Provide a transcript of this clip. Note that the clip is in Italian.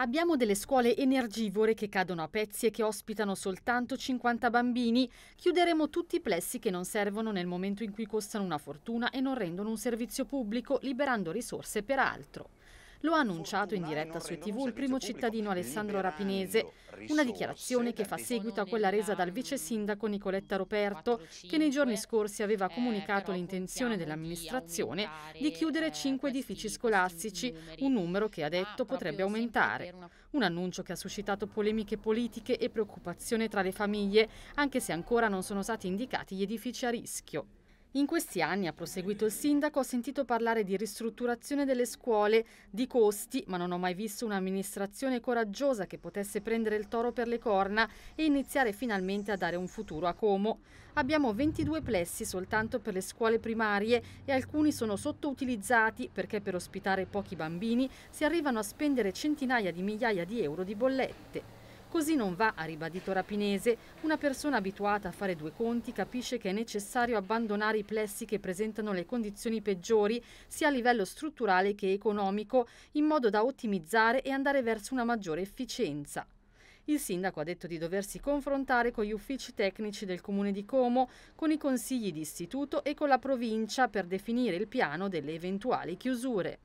Abbiamo delle scuole energivore che cadono a pezzi e che ospitano soltanto 50 bambini. Chiuderemo tutti i plessi che non servono nel momento in cui costano una fortuna e non rendono un servizio pubblico, liberando risorse per altro. Lo ha annunciato in diretta su TV il primo cittadino Alessandro Rapinese, una dichiarazione che fa seguito a quella resa dal vice sindaco Nicoletta Roberto, che nei giorni scorsi aveva comunicato l'intenzione dell'amministrazione di chiudere cinque edifici scolastici, un numero che ha detto potrebbe aumentare. Un annuncio che ha suscitato polemiche politiche e preoccupazione tra le famiglie, anche se ancora non sono stati indicati gli edifici a rischio. In questi anni, ha proseguito il sindaco, ho sentito parlare di ristrutturazione delle scuole, di costi, ma non ho mai visto un'amministrazione coraggiosa che potesse prendere il toro per le corna e iniziare finalmente a dare un futuro a Como. Abbiamo 22 plessi soltanto per le scuole primarie e alcuni sono sottoutilizzati perché per ospitare pochi bambini si arrivano a spendere centinaia di migliaia di euro di bollette. Così non va, ha ribadito Rapinese. Una persona abituata a fare due conti capisce che è necessario abbandonare i plessi che presentano le condizioni peggiori sia a livello strutturale che economico in modo da ottimizzare e andare verso una maggiore efficienza. Il sindaco ha detto di doversi confrontare con gli uffici tecnici del comune di Como, con i consigli di istituto e con la provincia per definire il piano delle eventuali chiusure.